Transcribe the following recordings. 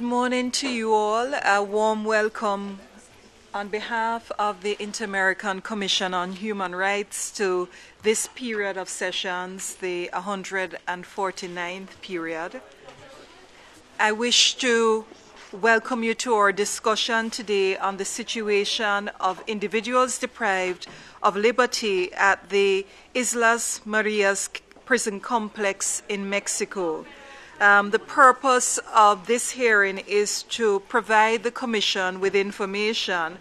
Good morning to you all. A warm welcome on behalf of the Inter-American Commission on Human Rights to this period of sessions, the 149th period. I wish to welcome you to our discussion today on the situation of individuals deprived of liberty at the Islas Marias prison complex in Mexico. Um, the purpose of this hearing is to provide the Commission with information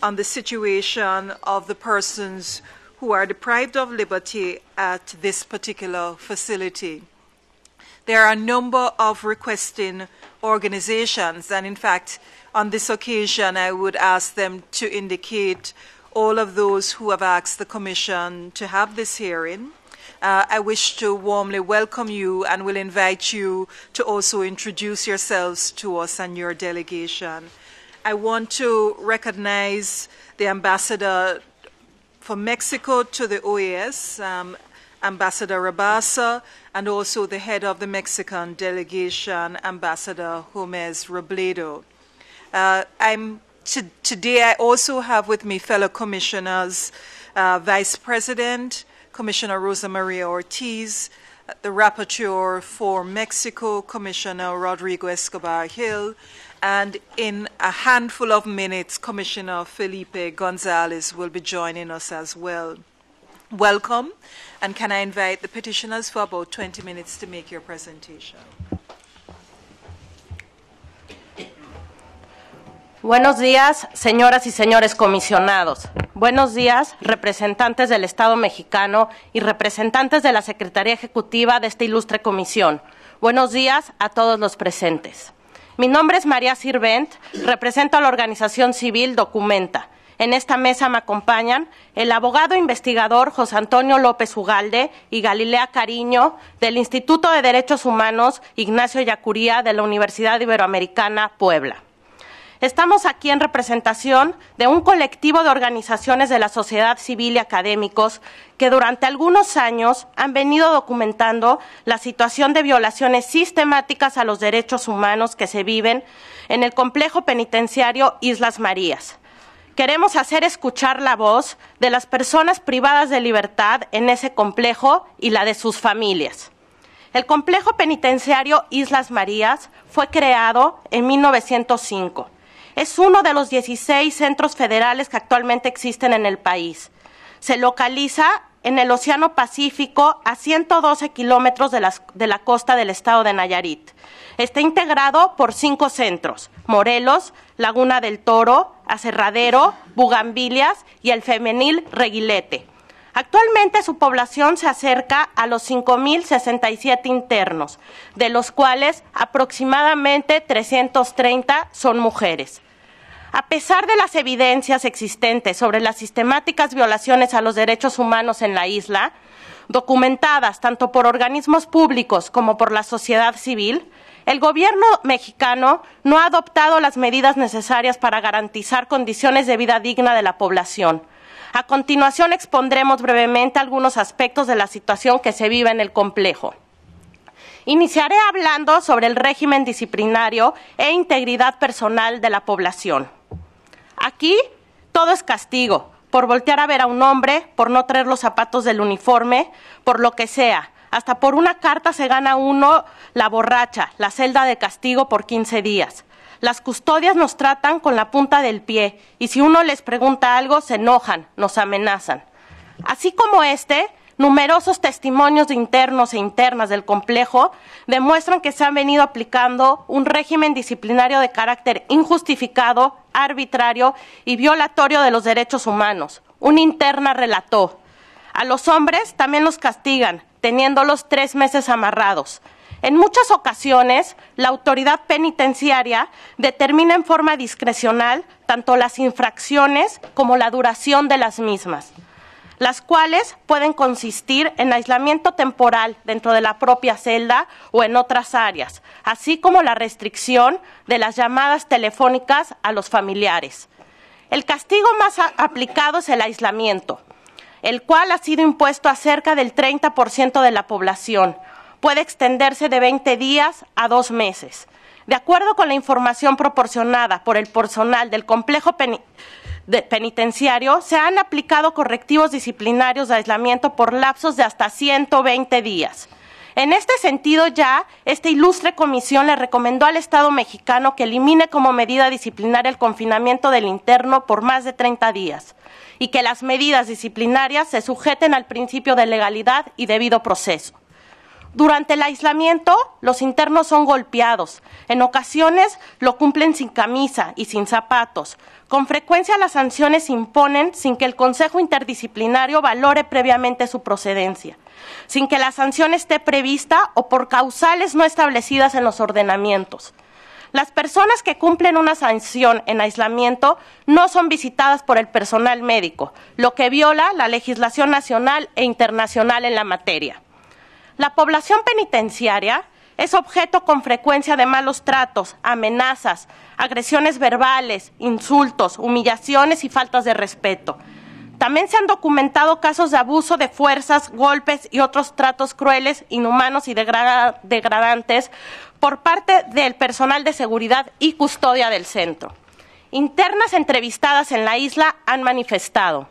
on the situation of the persons who are deprived of liberty at this particular facility. There are a number of requesting organizations, and in fact, on this occasion, I would ask them to indicate all of those who have asked the Commission to have this hearing. Uh, I wish to warmly welcome you and will invite you to also introduce yourselves to us and your delegation. I want to recognize the ambassador for Mexico to the OAS, um, Ambassador Rabasa, and also the head of the Mexican delegation, Ambassador Gomez Robledo. Uh, today I also have with me fellow commissioners, uh, Vice President, Commissioner Rosa Maria Ortiz, the Rapporteur for Mexico, Commissioner Rodrigo Escobar Hill, and in a handful of minutes, Commissioner Felipe Gonzalez will be joining us as well. Welcome, and can I invite the petitioners for about 20 minutes to make your presentation? Buenos días, señoras y señores comisionados. Buenos días, representantes del Estado mexicano y representantes de la Secretaría Ejecutiva de esta ilustre comisión. Buenos días a todos los presentes. Mi nombre es María Sirvent, represento a la organización civil Documenta. En esta mesa me acompañan el abogado investigador José Antonio López Ugalde y Galilea Cariño del Instituto de Derechos Humanos Ignacio Yacuría de la Universidad Iberoamericana Puebla. Estamos aquí en representación de un colectivo de organizaciones de la sociedad civil y académicos que durante algunos años han venido documentando la situación de violaciones sistemáticas a los derechos humanos que se viven en el complejo penitenciario Islas Marías. Queremos hacer escuchar la voz de las personas privadas de libertad en ese complejo y la de sus familias. El complejo penitenciario Islas Marías fue creado en 1905 es uno de los 16 centros federales que actualmente existen en el país. Se localiza en el Océano Pacífico a 112 kilómetros de, la costa del estado de Nayarit. Está integrado por cinco centros, Morelos, Laguna del Toro, Aserradero, Bugambilias y el femenil Reguilete. Actualmente su población se acerca a los 5.067 internos, de los cuales aproximadamente 330 son mujeres. A pesar de las evidencias existentes sobre las sistemáticas violaciones a los derechos humanos en la isla, documentadas tanto por organismos públicos como por la sociedad civil, el gobierno mexicano no ha adoptado las medidas necesarias para garantizar condiciones de vida digna de la población. A continuación expondremos brevemente algunos aspectos de la situación que se vive en el complejo. Iniciaré hablando sobre el régimen disciplinario e integridad personal de la población. Aquí todo es castigo, por voltear a ver a un hombre, por no traer los zapatos del uniforme, por lo que sea. Hasta por una carta se gana uno la borracha, la celda de castigo por 15 días. Las custodias nos tratan con la punta del pie y si uno les pregunta algo se enojan, nos amenazan. Así como este, numerosos testimonios de internos e internas del complejo demuestran que se han venido aplicando un régimen disciplinario de carácter injustificado, arbitrario y violatorio de los derechos humanos. Una interna relató, a los hombres también los castigan, teniéndolos tres meses amarrados, en muchas ocasiones, la autoridad penitenciaria determina en forma discrecional tanto las infracciones como la duración de las mismas, las cuales pueden consistir en aislamiento temporal dentro de la propia celda o en otras áreas, así como la restricción de las llamadas telefónicas a los familiares. El castigo más aplicado es el aislamiento, el cual ha sido impuesto a cerca del 30% de la población puede extenderse de 20 días a dos meses. De acuerdo con la información proporcionada por el personal del complejo penitenciario, se han aplicado correctivos disciplinarios de aislamiento por lapsos de hasta 120 días. En este sentido, ya esta ilustre comisión le recomendó al Estado mexicano que elimine como medida disciplinaria el confinamiento del interno por más de 30 días y que las medidas disciplinarias se sujeten al principio de legalidad y debido proceso. Durante el aislamiento, los internos son golpeados. En ocasiones lo cumplen sin camisa y sin zapatos. Con frecuencia las sanciones se imponen sin que el Consejo Interdisciplinario valore previamente su procedencia, sin que la sanción esté prevista o por causales no establecidas en los ordenamientos. Las personas que cumplen una sanción en aislamiento no son visitadas por el personal médico, lo que viola la legislación nacional e internacional en la materia. La población penitenciaria es objeto con frecuencia de malos tratos, amenazas, agresiones verbales, insultos, humillaciones y faltas de respeto. También se han documentado casos de abuso de fuerzas, golpes y otros tratos crueles, inhumanos y degradantes por parte del personal de seguridad y custodia del centro. Internas entrevistadas en la isla han manifestado.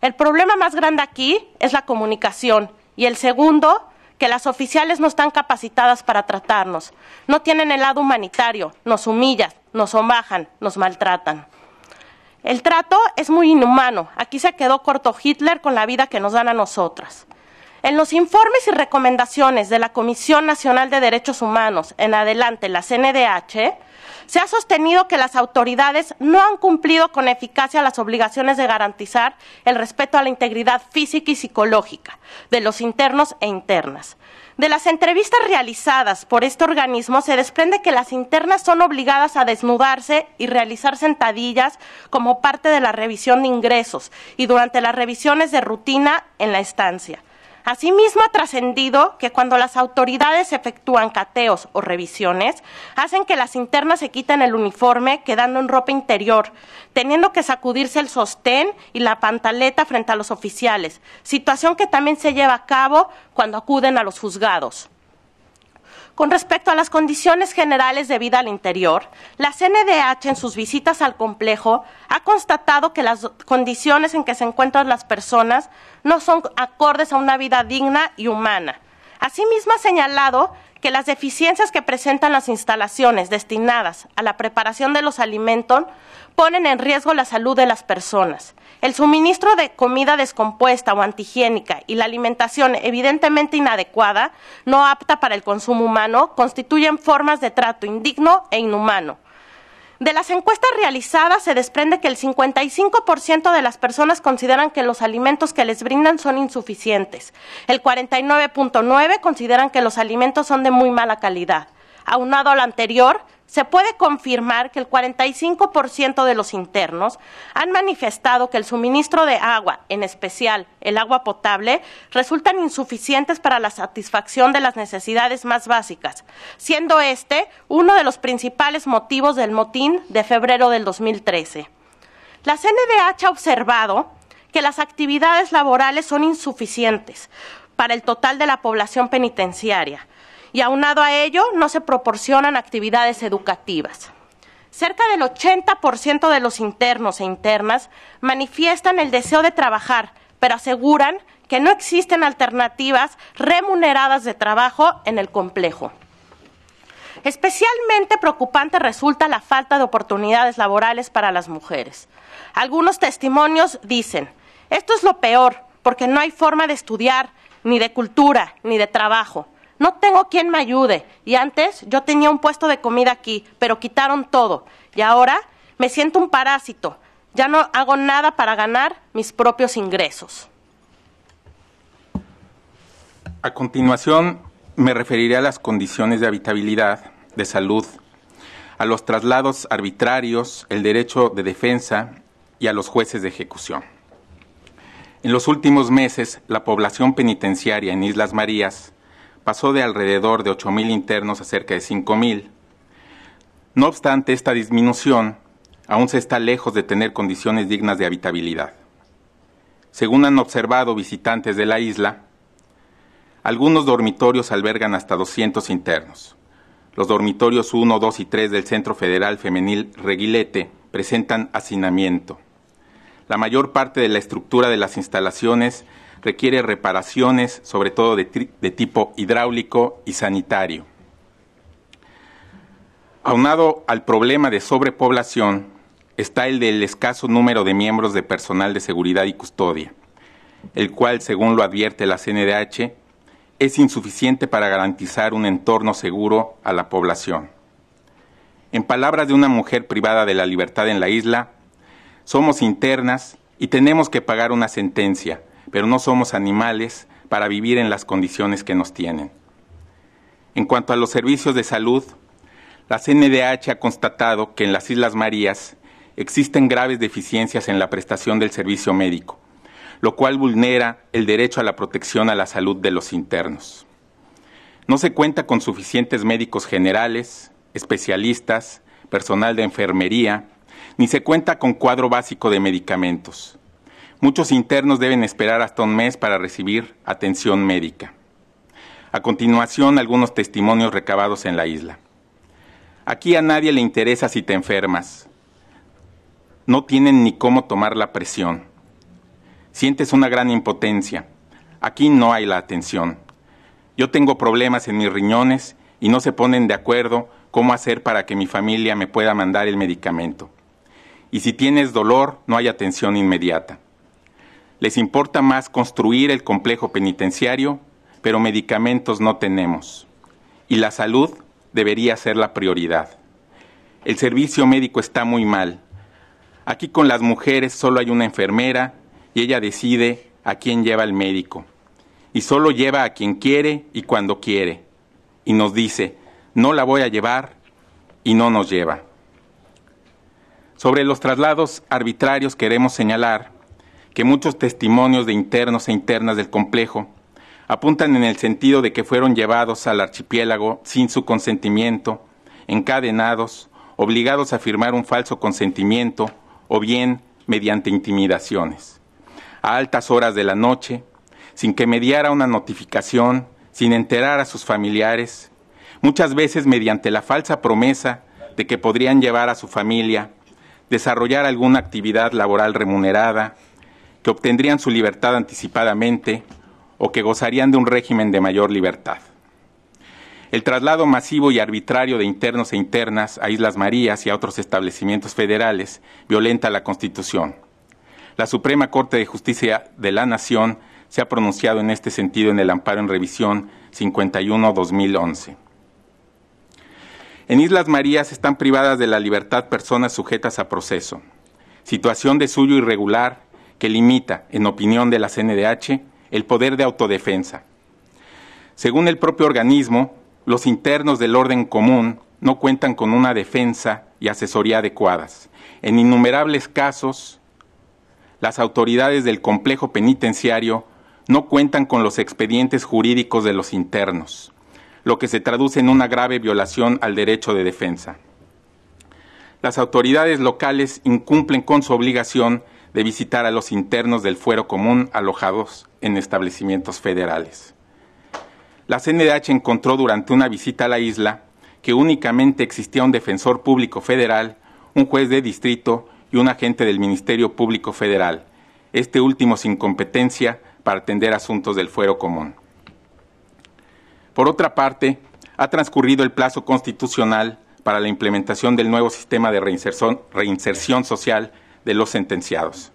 El problema más grande aquí es la comunicación y el segundo que las oficiales no están capacitadas para tratarnos, no tienen el lado humanitario, nos humillan, nos sombajan, nos maltratan. El trato es muy inhumano. Aquí se quedó corto Hitler con la vida que nos dan a nosotras. En los informes y recomendaciones de la Comisión Nacional de Derechos Humanos, en adelante la CNDH, se ha sostenido que las autoridades no han cumplido con eficacia las obligaciones de garantizar el respeto a la integridad física y psicológica de los internos e internas. De las entrevistas realizadas por este organismo se desprende que las internas son obligadas a desnudarse y realizar sentadillas como parte de la revisión de ingresos y durante las revisiones de rutina en la estancia. Asimismo, ha trascendido que cuando las autoridades efectúan cateos o revisiones, hacen que las internas se quiten el uniforme quedando en ropa interior, teniendo que sacudirse el sostén y la pantaleta frente a los oficiales, situación que también se lleva a cabo cuando acuden a los juzgados. Con respecto a las condiciones generales de vida al interior, la CNDH en sus visitas al complejo ha constatado que las condiciones en que se encuentran las personas no son acordes a una vida digna y humana. Asimismo, ha señalado que las deficiencias que presentan las instalaciones destinadas a la preparación de los alimentos ponen en riesgo la salud de las personas el suministro de comida descompuesta o antihigiénica y la alimentación evidentemente inadecuada, no apta para el consumo humano, constituyen formas de trato indigno e inhumano. De las encuestas realizadas se desprende que el 55% de las personas consideran que los alimentos que les brindan son insuficientes. El 49.9% consideran que los alimentos son de muy mala calidad. Aunado a anterior, se puede confirmar que el 45% de los internos han manifestado que el suministro de agua, en especial el agua potable, resultan insuficientes para la satisfacción de las necesidades más básicas, siendo este uno de los principales motivos del motín de febrero del 2013. La CNDH ha observado que las actividades laborales son insuficientes para el total de la población penitenciaria y aunado a ello no se proporcionan actividades educativas. Cerca del 80% de los internos e internas manifiestan el deseo de trabajar, pero aseguran que no existen alternativas remuneradas de trabajo en el complejo. Especialmente preocupante resulta la falta de oportunidades laborales para las mujeres. Algunos testimonios dicen, esto es lo peor, porque no hay forma de estudiar, ni de cultura, ni de trabajo no tengo quien me ayude. Y antes yo tenía un puesto de comida aquí, pero quitaron todo. Y ahora me siento un parásito. Ya no hago nada para ganar mis propios ingresos. A continuación, me referiré a las condiciones de habitabilidad, de salud, a los traslados arbitrarios, el derecho de defensa y a los jueces de ejecución. En los últimos meses, la población penitenciaria en Islas Marías pasó de alrededor de 8.000 internos a cerca de 5.000. No obstante, esta disminución aún se está lejos de tener condiciones dignas de habitabilidad. Según han observado visitantes de la isla, algunos dormitorios albergan hasta 200 internos. Los dormitorios 1, 2 y 3 del Centro Federal Femenil Reguilete presentan hacinamiento. La mayor parte de la estructura de las instalaciones requiere reparaciones, sobre todo de, tipo hidráulico y sanitario. Aunado al problema de sobrepoblación está el del escaso número de miembros de personal de seguridad y custodia, el cual, según lo advierte la CNDH, es insuficiente para garantizar un entorno seguro a la población. En palabras de una mujer privada de la libertad en la isla, somos internas y tenemos que pagar una sentencia, pero no somos animales para vivir en las condiciones que nos tienen. En cuanto a los servicios de salud, la CNDH ha constatado que en las Islas Marías existen graves deficiencias en la prestación del servicio médico, lo cual vulnera el derecho a la protección a la salud de los internos. No se cuenta con suficientes médicos generales, especialistas, personal de enfermería, ni se cuenta con cuadro básico de medicamentos. Muchos internos deben esperar hasta un mes para recibir atención médica. A continuación, algunos testimonios recabados en la isla. Aquí a nadie le interesa si te enfermas. No tienen ni cómo tomar la presión. Sientes una gran impotencia. Aquí no hay la atención. Yo tengo problemas en mis riñones y no se ponen de acuerdo cómo hacer para que mi familia me pueda mandar el medicamento. Y si tienes dolor, no hay atención inmediata. Les importa más construir el complejo penitenciario, pero medicamentos no tenemos. Y la salud debería ser la prioridad. El servicio médico está muy mal. Aquí con las mujeres solo hay una enfermera y ella decide a quién lleva el médico. Y solo lleva a quien quiere y cuando quiere. Y nos dice, no la voy a llevar y no nos lleva. Sobre los traslados arbitrarios queremos señalar que muchos testimonios de internos e internas del complejo apuntan en el sentido de que fueron llevados al archipiélago sin su consentimiento, encadenados, obligados a firmar un falso consentimiento o bien mediante intimidaciones. A altas horas de la noche, sin que mediara una notificación, sin enterar a sus familiares, muchas veces mediante la falsa promesa de que podrían llevar a su familia, desarrollar alguna actividad laboral remunerada, que obtendrían su libertad anticipadamente o que gozarían de un régimen de mayor libertad. El traslado masivo y arbitrario de internos e internas a Islas Marías y a otros establecimientos federales violenta la Constitución. La Suprema Corte de Justicia de la Nación se ha pronunciado en este sentido en el amparo en revisión 51-2011. En Islas Marías están privadas de la libertad personas sujetas a proceso, situación de suyo irregular que limita, en opinión de la CNDH, el poder de autodefensa. Según el propio organismo, los internos del orden común no cuentan con una defensa y asesoría adecuadas. En innumerables casos, las autoridades del complejo penitenciario no cuentan con los expedientes jurídicos de los internos, lo que se traduce en una grave violación al derecho de defensa. Las autoridades locales incumplen con su obligación de visitar a los internos del fuero común alojados en establecimientos federales. La CNDH encontró durante una visita a la isla que únicamente existía un defensor público federal, un juez de distrito y un agente del Ministerio Público Federal, este último sin competencia para atender asuntos del fuero común. Por otra parte, ha transcurrido el plazo constitucional para la implementación del nuevo sistema de reinserción, reinserción social de los sentenciados.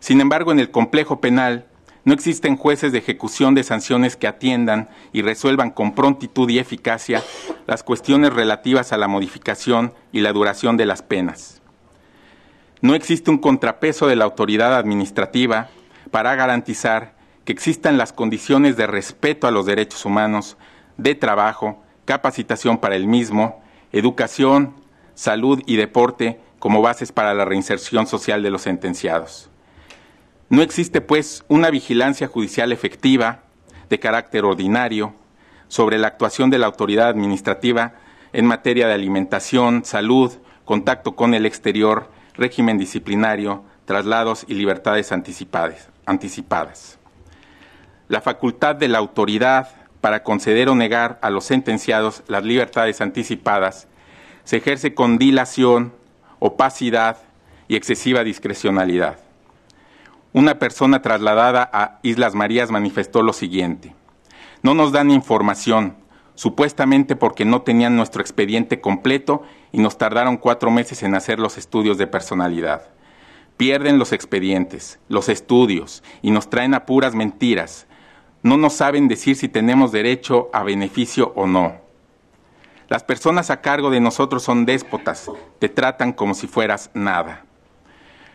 Sin embargo, en el complejo penal no existen jueces de ejecución de sanciones que atiendan y resuelvan con prontitud y eficacia las cuestiones relativas a la modificación y la duración de las penas. No existe un contrapeso de la autoridad administrativa para garantizar que existan las condiciones de respeto a los derechos humanos, de trabajo, capacitación para el mismo, educación, salud y deporte como bases para la reinserción social de los sentenciados. No existe, pues, una vigilancia judicial efectiva, de carácter ordinario, sobre la actuación de la autoridad administrativa en materia de alimentación, salud, contacto con el exterior, régimen disciplinario, traslados y libertades anticipadas. La facultad de la autoridad para conceder o negar a los sentenciados las libertades anticipadas se ejerce con dilación, opacidad y excesiva discrecionalidad. Una persona trasladada a Islas Marías manifestó lo siguiente. No nos dan información, supuestamente porque no tenían nuestro expediente completo y nos tardaron cuatro meses en hacer los estudios de personalidad. Pierden los expedientes, los estudios y nos traen a puras mentiras. No nos saben decir si tenemos derecho a beneficio o no. Las personas a cargo de nosotros son déspotas, te tratan como si fueras nada.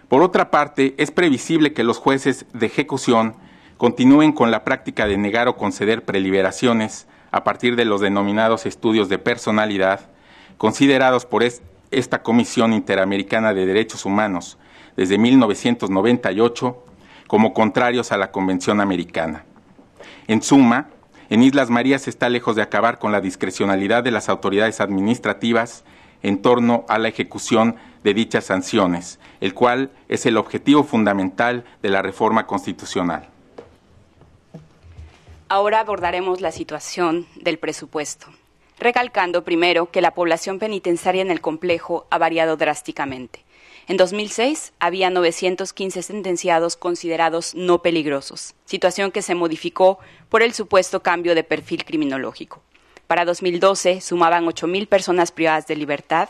Por otra parte, es previsible que los jueces de ejecución continúen con la práctica de negar o conceder preliberaciones a partir de los denominados estudios de personalidad, considerados por esta Comisión Interamericana de Derechos Humanos desde 1998 como contrarios a la Convención Americana. En suma, en Islas Marías está lejos de acabar con la discrecionalidad de las autoridades administrativas en torno a la ejecución de dichas sanciones, el cual es el objetivo fundamental de la reforma constitucional. Ahora abordaremos la situación del presupuesto, recalcando primero que la población penitenciaria en el complejo ha variado drásticamente. En 2006 había 915 sentenciados considerados no peligrosos, situación que se modificó por el supuesto cambio de perfil criminológico. Para 2012 sumaban 8.000 personas privadas de libertad.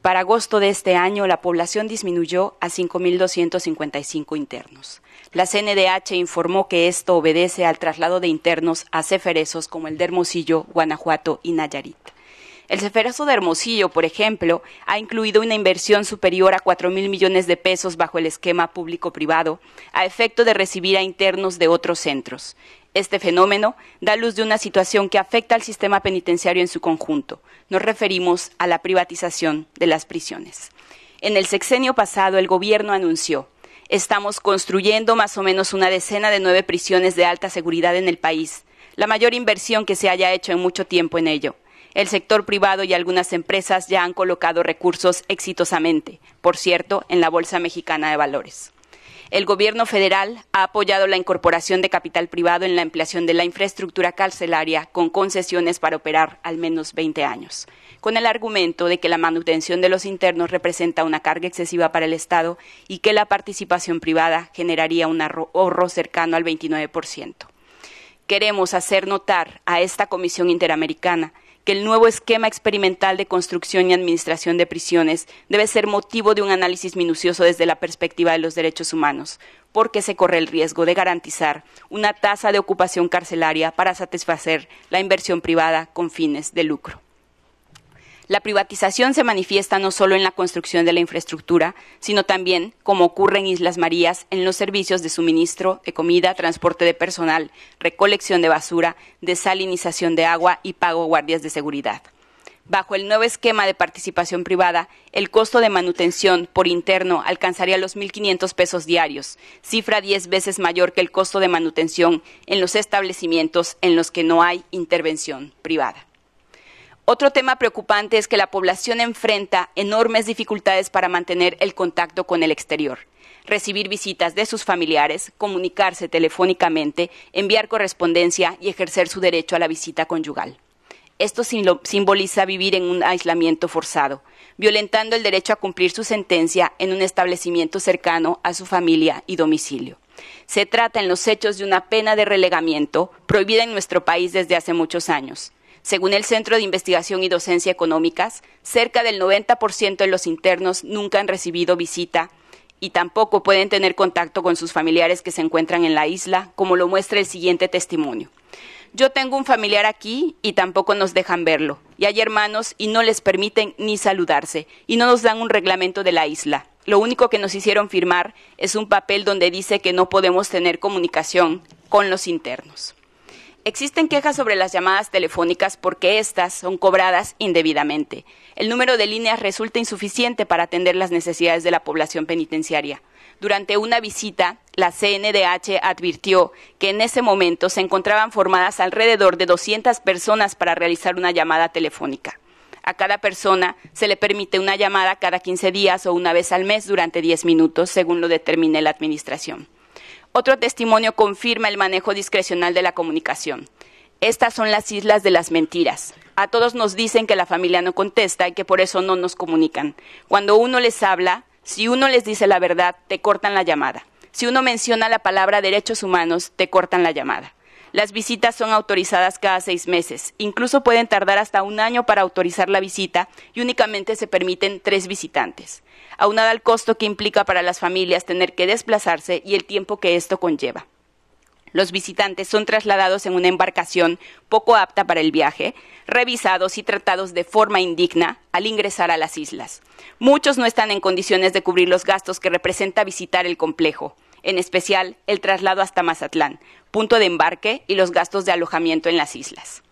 Para agosto de este año la población disminuyó a 5.255 internos. La CNDH informó que esto obedece al traslado de internos a ceferesos como el de Hermosillo, Guanajuato y Nayarit. El ceferazo de Hermosillo, por ejemplo, ha incluido una inversión superior a 4 mil millones de pesos bajo el esquema público-privado, a efecto de recibir a internos de otros centros. Este fenómeno da luz de una situación que afecta al sistema penitenciario en su conjunto. Nos referimos a la privatización de las prisiones. En el sexenio pasado, el gobierno anunció Estamos construyendo más o menos una decena de nueve prisiones de alta seguridad en el país, la mayor inversión que se haya hecho en mucho tiempo en ello. El sector privado y algunas empresas ya han colocado recursos exitosamente, por cierto, en la Bolsa Mexicana de Valores. El gobierno federal ha apoyado la incorporación de capital privado en la ampliación de la infraestructura carcelaria con concesiones para operar al menos 20 años, con el argumento de que la manutención de los internos representa una carga excesiva para el Estado y que la participación privada generaría un ahorro cercano al 29%. Queremos hacer notar a esta Comisión Interamericana que el nuevo esquema experimental de construcción y administración de prisiones debe ser motivo de un análisis minucioso desde la perspectiva de los derechos humanos, porque se corre el riesgo de garantizar una tasa de ocupación carcelaria para satisfacer la inversión privada con fines de lucro. La privatización se manifiesta no solo en la construcción de la infraestructura, sino también, como ocurre en Islas Marías, en los servicios de suministro de comida, transporte de personal, recolección de basura, desalinización de agua y pago a guardias de seguridad. Bajo el nuevo esquema de participación privada, el costo de manutención por interno alcanzaría los 1.500 pesos diarios, cifra 10 veces mayor que el costo de manutención en los establecimientos en los que no hay intervención privada. Otro tema preocupante es que la población enfrenta enormes dificultades para mantener el contacto con el exterior, recibir visitas de sus familiares, comunicarse telefónicamente, enviar correspondencia y ejercer su derecho a la visita conyugal. Esto simboliza vivir en un aislamiento forzado, violentando el derecho a cumplir su sentencia en un establecimiento cercano a su familia y domicilio. Se trata en los hechos de una pena de relegamiento prohibida en nuestro país desde hace muchos años. Según el Centro de Investigación y Docencia Económicas, cerca del 90% de los internos nunca han recibido visita y tampoco pueden tener contacto con sus familiares que se encuentran en la isla, como lo muestra el siguiente testimonio. Yo tengo un familiar aquí y tampoco nos dejan verlo. Y hay hermanos y no les permiten ni saludarse y no nos dan un reglamento de la isla. Lo único que nos hicieron firmar es un papel donde dice que no podemos tener comunicación con los internos. Existen quejas sobre las llamadas telefónicas porque éstas son cobradas indebidamente. El número de líneas resulta insuficiente para atender las necesidades de la población penitenciaria. Durante una visita, la CNDH advirtió que en ese momento se encontraban formadas alrededor de 200 personas para realizar una llamada telefónica. A cada persona se le permite una llamada cada 15 días o una vez al mes durante 10 minutos, según lo determine la Administración. Otro testimonio confirma el manejo discrecional de la comunicación. Estas son las islas de las mentiras. A todos nos dicen que la familia no contesta y que por eso no nos comunican. Cuando uno les habla, si uno les dice la verdad, te cortan la llamada. Si uno menciona la palabra derechos humanos, te cortan la llamada. Las visitas son autorizadas cada seis meses. Incluso pueden tardar hasta un año para autorizar la visita y únicamente se permiten tres visitantes. Aunada al costo que implica para las familias tener que desplazarse y el tiempo que esto conlleva. Los visitantes son trasladados en una embarcación poco apta para el viaje, revisados y tratados de forma indigna al ingresar a las islas. Muchos no están en condiciones de cubrir los gastos que representa visitar el complejo en especial el traslado hasta Mazatlán, punto de embarque y los gastos de alojamiento en las islas.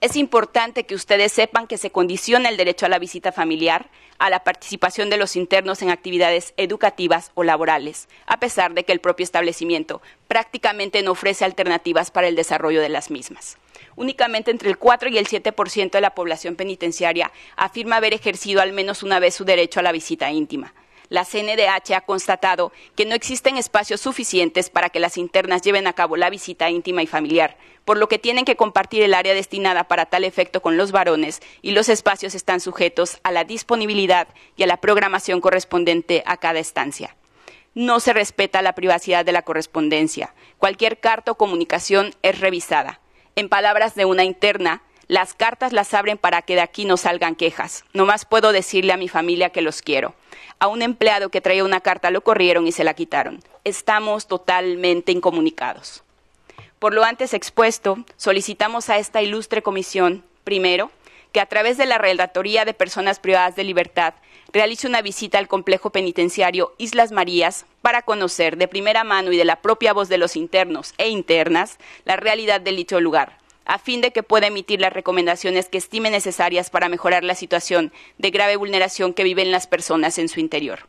Es importante que ustedes sepan que se condiciona el derecho a la visita familiar a la participación de los internos en actividades educativas o laborales, a pesar de que el propio establecimiento prácticamente no ofrece alternativas para el desarrollo de las mismas. Únicamente entre el 4 y el 7% de la población penitenciaria afirma haber ejercido al menos una vez su derecho a la visita íntima la CNDH ha constatado que no existen espacios suficientes para que las internas lleven a cabo la visita íntima y familiar, por lo que tienen que compartir el área destinada para tal efecto con los varones y los espacios están sujetos a la disponibilidad y a la programación correspondiente a cada estancia no se respeta la privacidad de la correspondencia. Cualquier carta o comunicación es revisada. En palabras de una interna, las cartas las abren para que de aquí no salgan quejas. No más puedo decirle a mi familia que los quiero. A un empleado que traía una carta lo corrieron y se la quitaron. Estamos totalmente incomunicados. Por lo antes expuesto, solicitamos a esta ilustre comisión, primero, que a través de la Relatoría de Personas Privadas de Libertad realice una visita al complejo penitenciario Islas Marías para conocer de primera mano y de la propia voz de los internos e internas la realidad del dicho lugar, a fin de que pueda emitir las recomendaciones que estime necesarias para mejorar la situación de grave vulneración que viven las personas en su interior.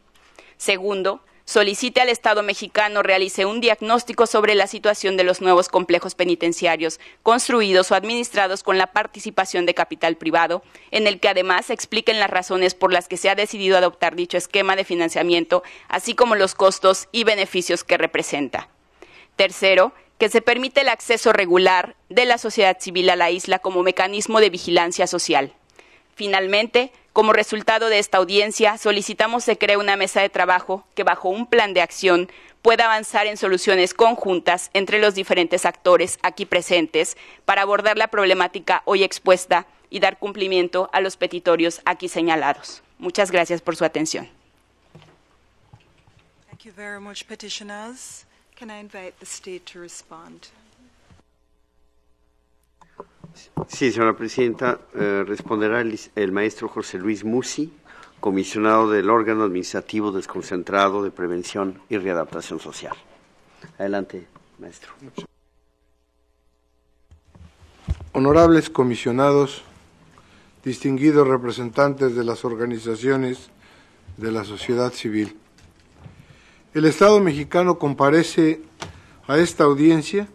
Segundo, solicite al Estado mexicano realice un diagnóstico sobre la situación de los nuevos complejos penitenciarios construidos o administrados con la participación de capital privado, en el que además expliquen las razones por las que se ha decidido adoptar dicho esquema de financiamiento, así como los costos y beneficios que representa. Tercero, que se permite el acceso regular de la sociedad civil a la isla como mecanismo de vigilancia social. Finalmente, como resultado de esta audiencia, solicitamos se cree una mesa de trabajo que, bajo un plan de acción, pueda avanzar en soluciones conjuntas entre los diferentes actores aquí presentes para abordar la problemática hoy expuesta y dar cumplimiento a los petitorios aquí señalados. Muchas gracias por su atención. Sí, señora presidenta. Eh, responderá el, maestro José Luis Musi, comisionado del órgano administrativo desconcentrado de prevención y readaptación social. Adelante, maestro. Honorables comisionados, distinguidos representantes de las organizaciones de la sociedad civil. El Estado mexicano comparece a esta audiencia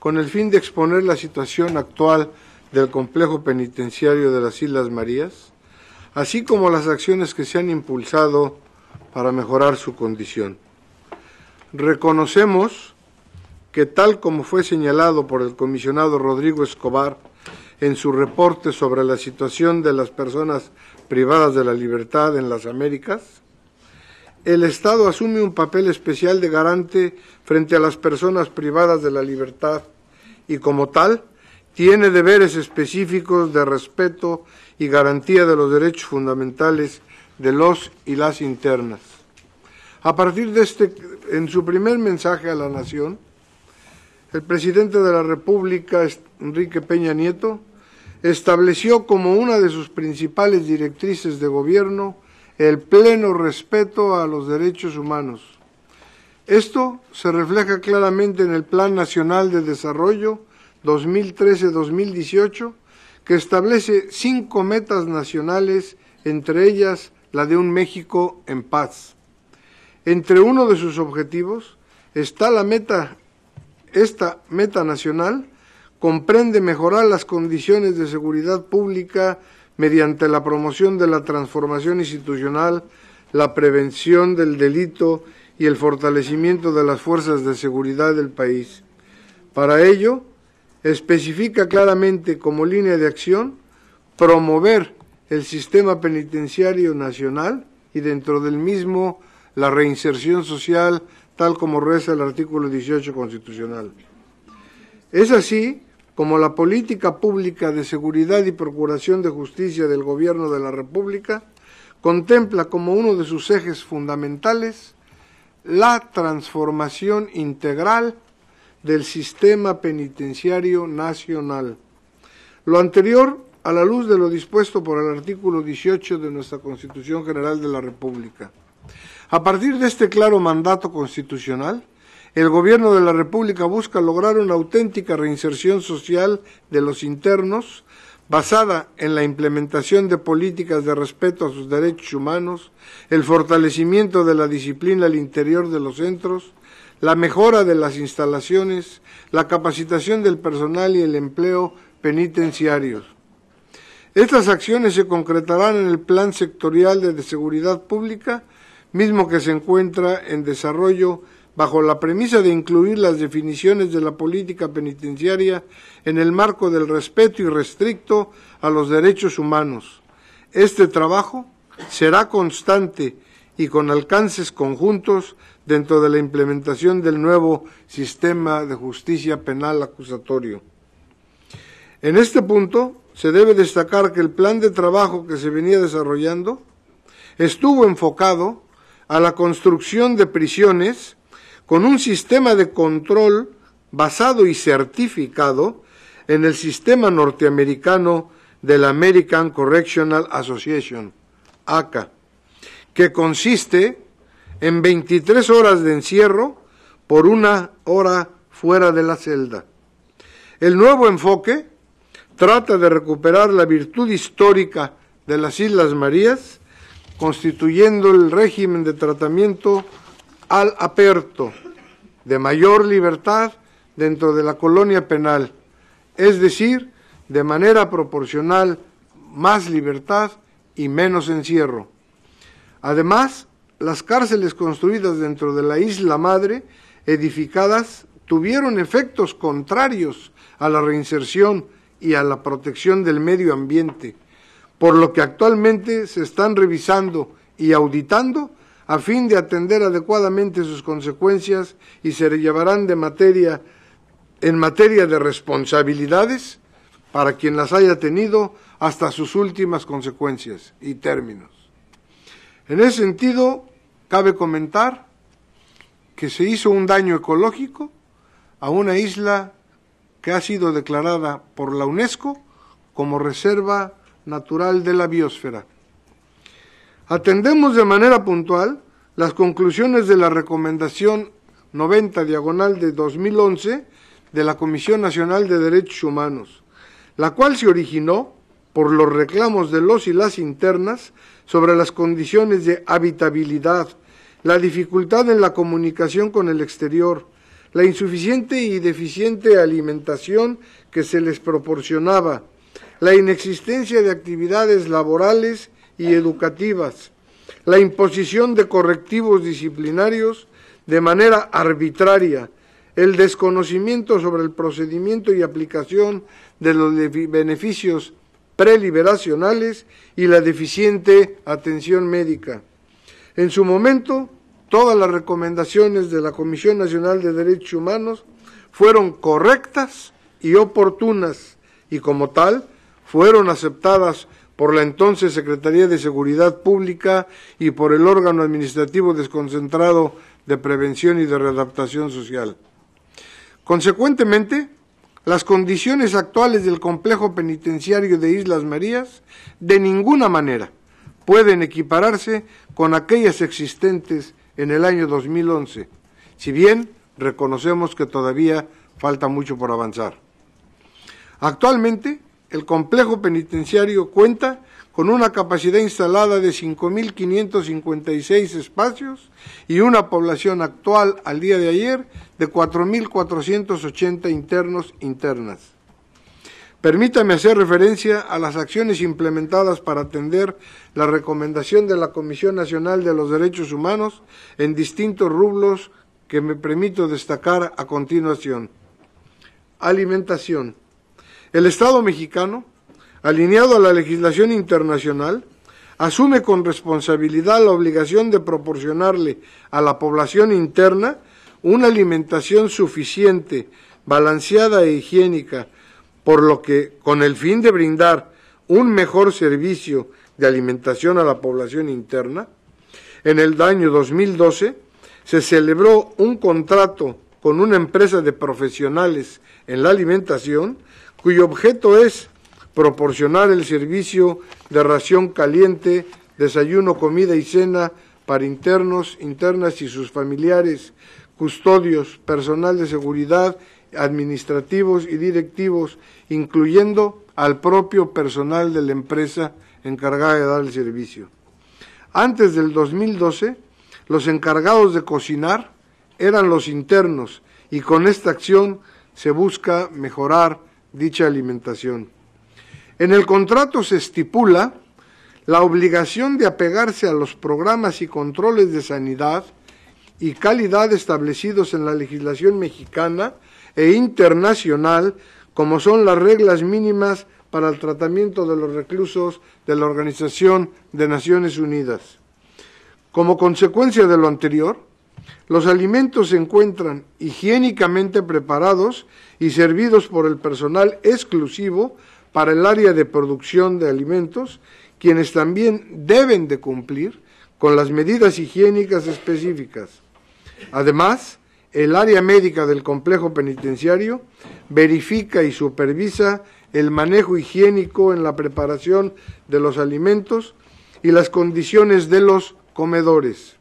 con el fin de exponer la situación actual del complejo penitenciario de las Islas Marías, así como las acciones que se han impulsado para mejorar su condición. Reconocemos que tal como fue señalado por el comisionado Rodrigo Escobar en su reporte sobre la situación de las personas privadas de la libertad en las Américas, el Estado asume un papel especial de garante frente a las personas privadas de la libertad y como tal tiene deberes específicos de respeto y garantía de los derechos fundamentales de los y las internas. A partir de este, en su primer mensaje a la nación, el presidente de la República, Enrique Peña Nieto, estableció como una de sus principales directrices de gobierno el pleno respeto a los derechos humanos. Esto se refleja claramente en el Plan Nacional de Desarrollo 2013-2018, que establece cinco metas nacionales, entre ellas la de un México en paz. Entre uno de sus objetivos está la meta, esta meta nacional comprende mejorar las condiciones de seguridad pública mediante la promoción de la transformación institucional, la prevención del delito y el fortalecimiento de las fuerzas de seguridad del país. Para ello, especifica claramente como línea de acción promover el sistema penitenciario nacional y dentro del mismo la reinserción social tal como reza el artículo 18 constitucional. Es así como la política pública de seguridad y procuración de justicia del Gobierno de la República, contempla como uno de sus ejes fundamentales la transformación integral del sistema penitenciario nacional. Lo anterior a la luz de lo dispuesto por el artículo 18 de nuestra Constitución General de la República. A partir de este claro mandato constitucional, el gobierno de la República busca lograr una auténtica reinserción social de los internos basada en la implementación de políticas de respeto a sus derechos humanos, el fortalecimiento de la disciplina al interior de los centros, la mejora de las instalaciones, la capacitación del personal y el empleo penitenciarios. Estas acciones se concretarán en el Plan Sectorial de Seguridad Pública, mismo que se encuentra en desarrollo bajo la premisa de incluir las definiciones de la política penitenciaria en el marco del respeto irrestricto a los derechos humanos. Este trabajo será constante y con alcances conjuntos dentro de la implementación del nuevo sistema de justicia penal acusatorio. En este punto, se debe destacar que el plan de trabajo que se venía desarrollando estuvo enfocado a la construcción de prisiones con un sistema de control basado y certificado en el sistema norteamericano de la American Correctional Association, ACA, que consiste en 23 horas de encierro por una hora fuera de la celda. El nuevo enfoque trata de recuperar la virtud histórica de las Islas Marías, constituyendo el régimen de tratamiento al aperto de mayor libertad dentro de la colonia penal, es decir, de manera proporcional más libertad y menos encierro. Además, las cárceles construidas dentro de la isla madre, edificadas, tuvieron efectos contrarios a la reinserción y a la protección del medio ambiente, por lo que actualmente se están revisando y auditando a fin de atender adecuadamente sus consecuencias y se llevarán de materia en materia de responsabilidades para quien las haya tenido hasta sus últimas consecuencias y términos. En ese sentido, cabe comentar que se hizo un daño ecológico a una isla que ha sido declarada por la UNESCO como Reserva Natural de la Biosfera. Atendemos de manera puntual las conclusiones de la recomendación 90 diagonal de 2011 de la Comisión Nacional de Derechos Humanos, la cual se originó por los reclamos de los y las internas sobre las condiciones de habitabilidad, la dificultad en la comunicación con el exterior, la insuficiente y deficiente alimentación que se les proporcionaba, la inexistencia de actividades laborales y educativas, la imposición de correctivos disciplinarios de manera arbitraria, el desconocimiento sobre el procedimiento y aplicación de los beneficios preliberacionales y la deficiente atención médica. En su momento, todas las recomendaciones de la Comisión Nacional de Derechos Humanos fueron correctas y oportunas y como tal fueron aceptadas por la entonces Secretaría de Seguridad Pública y por el órgano administrativo desconcentrado de prevención y de readaptación social. Consecuentemente, las condiciones actuales del complejo penitenciario de Islas Marías de ninguna manera pueden equipararse con aquellas existentes en el año 2011, si bien reconocemos que todavía falta mucho por avanzar. Actualmente, el complejo penitenciario cuenta con una capacidad instalada de 5.556 espacios y una población actual al día de ayer de 4.480 internos internas. Permítame hacer referencia a las acciones implementadas para atender la recomendación de la Comisión Nacional de los Derechos Humanos en distintos rublos que me permito destacar a continuación. Alimentación. El Estado mexicano, alineado a la legislación internacional, asume con responsabilidad la obligación de proporcionarle a la población interna una alimentación suficiente, balanceada e higiénica, por lo que, con el fin de brindar un mejor servicio de alimentación a la población interna, en el año 2012 se celebró un contrato con una empresa de profesionales en la alimentación cuyo objeto es proporcionar el servicio de ración caliente, desayuno, comida y cena para internos, internas y sus familiares, custodios, personal de seguridad, administrativos y directivos, incluyendo al propio personal de la empresa encargada de dar el servicio. Antes del 2012, los encargados de cocinar eran los internos y con esta acción se busca mejorar dicha alimentación. En el contrato se estipula la obligación de apegarse a los programas y controles de sanidad y calidad establecidos en la legislación mexicana e internacional, como son las reglas mínimas para el tratamiento de los reclusos de la Organización de Naciones Unidas. Como consecuencia de lo anterior, los alimentos se encuentran higiénicamente preparados y servidos por el personal exclusivo para el área de producción de alimentos, quienes también deben de cumplir con las medidas higiénicas específicas. Además, el área médica del complejo penitenciario verifica y supervisa el manejo higiénico en la preparación de los alimentos y las condiciones de los comedores.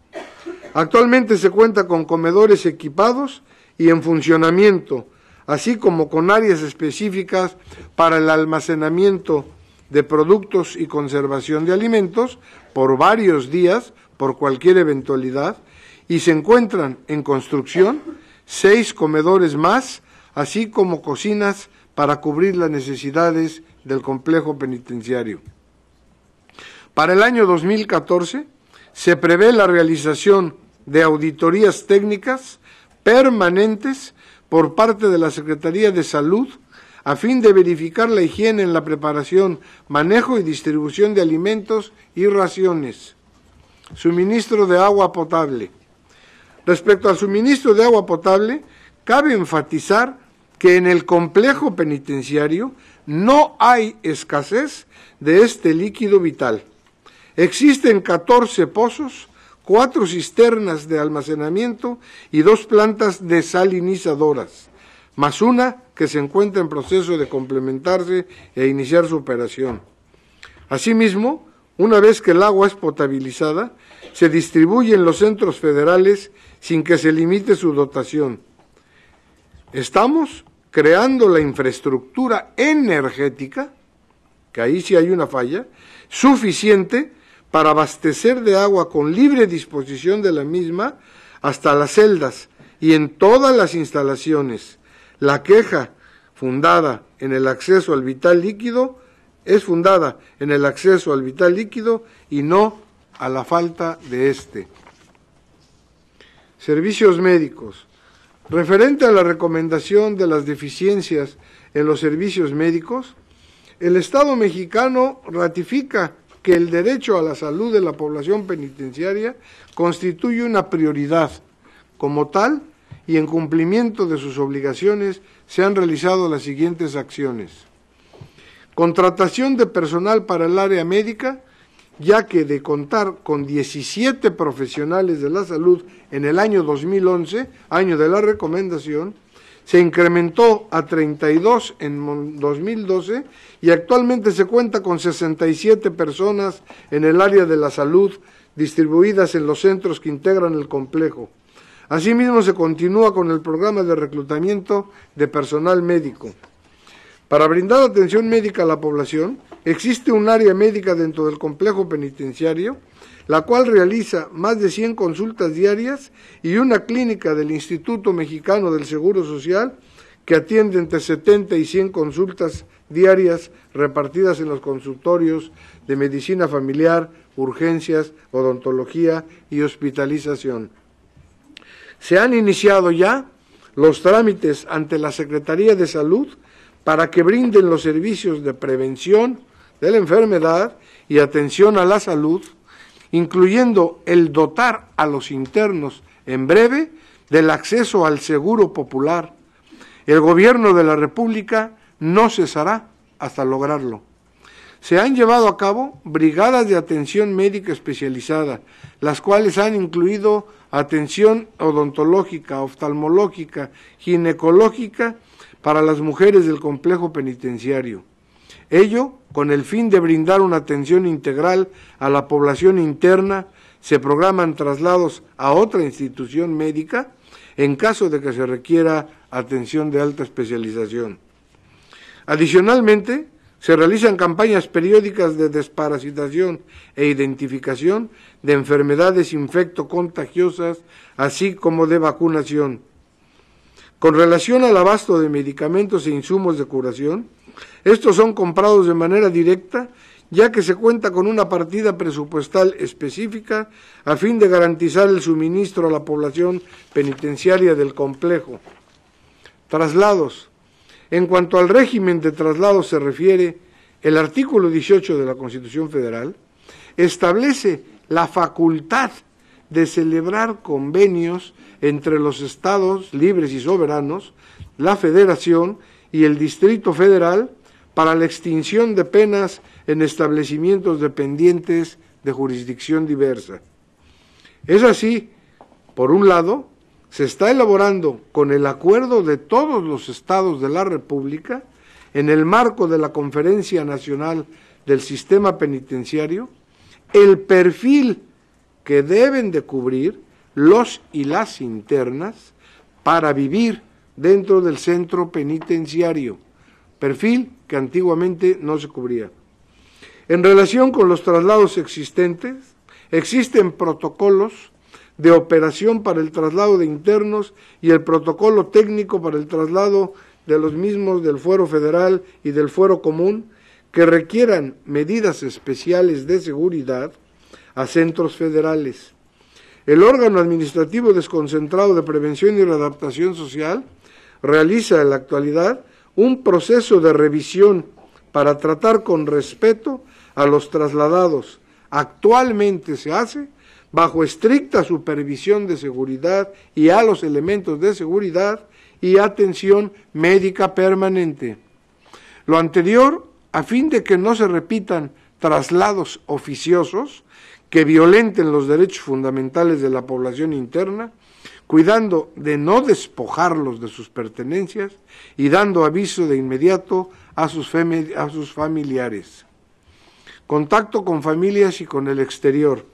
Actualmente se cuenta con comedores equipados y en funcionamiento, así como con áreas específicas para el almacenamiento de productos y conservación de alimentos por varios días, por cualquier eventualidad, y se encuentran en construcción seis comedores más, así como cocinas para cubrir las necesidades del complejo penitenciario. Para el año 2014 se prevé la realización de auditorías técnicas permanentes por parte de la Secretaría de Salud a fin de verificar la higiene en la preparación, manejo y distribución de alimentos y raciones. Suministro de agua potable. Respecto al suministro de agua potable, cabe enfatizar que en el complejo penitenciario no hay escasez de este líquido vital. Existen 14 pozos cuatro cisternas de almacenamiento y dos plantas desalinizadoras, más una que se encuentra en proceso de complementarse e iniciar su operación. Asimismo, una vez que el agua es potabilizada, se distribuye en los centros federales sin que se limite su dotación. Estamos creando la infraestructura energética, que ahí sí hay una falla, suficiente para abastecer de agua con libre disposición de la misma hasta las celdas y en todas las instalaciones. La queja fundada en el acceso al vital líquido es fundada en el acceso al vital líquido y no a la falta de éste. Servicios médicos. Referente a la recomendación de las deficiencias en los servicios médicos, el Estado mexicano ratifica que el derecho a la salud de la población penitenciaria constituye una prioridad. Como tal, y en cumplimiento de sus obligaciones, se han realizado las siguientes acciones. Contratación de personal para el área médica, ya que de contar con 17 profesionales de la salud en el año 2011, año de la recomendación, se incrementó a 32 en 2012 y actualmente se cuenta con 67 personas en el área de la salud distribuidas en los centros que integran el complejo. Asimismo, se continúa con el programa de reclutamiento de personal médico. Para brindar atención médica a la población, existe un área médica dentro del complejo penitenciario la cual realiza más de 100 consultas diarias y una clínica del Instituto Mexicano del Seguro Social que atiende entre 70 y 100 consultas diarias repartidas en los consultorios de medicina familiar, urgencias, odontología y hospitalización. Se han iniciado ya los trámites ante la Secretaría de Salud para que brinden los servicios de prevención de la enfermedad y atención a la salud incluyendo el dotar a los internos en breve del acceso al seguro popular. El gobierno de la República no cesará hasta lograrlo. Se han llevado a cabo brigadas de atención médica especializada, las cuales han incluido atención odontológica, oftalmológica, ginecológica para las mujeres del complejo penitenciario. Ello con el fin de brindar una atención integral a la población interna, se programan traslados a otra institución médica en caso de que se requiera atención de alta especialización. Adicionalmente, se realizan campañas periódicas de desparasitación e identificación de enfermedades infectocontagiosas, así como de vacunación. Con relación al abasto de medicamentos e insumos de curación, estos son comprados de manera directa, ya que se cuenta con una partida presupuestal específica a fin de garantizar el suministro a la población penitenciaria del complejo. Traslados. En cuanto al régimen de traslados se refiere, el artículo 18 de la Constitución Federal establece la facultad de celebrar convenios entre los estados libres y soberanos, la federación y el Distrito Federal para la extinción de penas en establecimientos dependientes de jurisdicción diversa. Es así, por un lado, se está elaborando con el acuerdo de todos los estados de la República, en el marco de la Conferencia Nacional del Sistema Penitenciario, el perfil que deben de cubrir los y las internas para vivir dentro del centro penitenciario perfil que antiguamente no se cubría. En relación con los traslados existentes, existen protocolos de operación para el traslado de internos y el protocolo técnico para el traslado de los mismos del fuero federal y del fuero común que requieran medidas especiales de seguridad a centros federales. El órgano administrativo desconcentrado de prevención y readaptación social realiza en la actualidad un proceso de revisión para tratar con respeto a los trasladados. Actualmente se hace bajo estricta supervisión de seguridad y a los elementos de seguridad y atención médica permanente. Lo anterior, a fin de que no se repitan traslados oficiosos que violenten los derechos fundamentales de la población interna, cuidando de no despojarlos de sus pertenencias y dando aviso de inmediato a sus, familiares. Contacto con familias y con el exterior.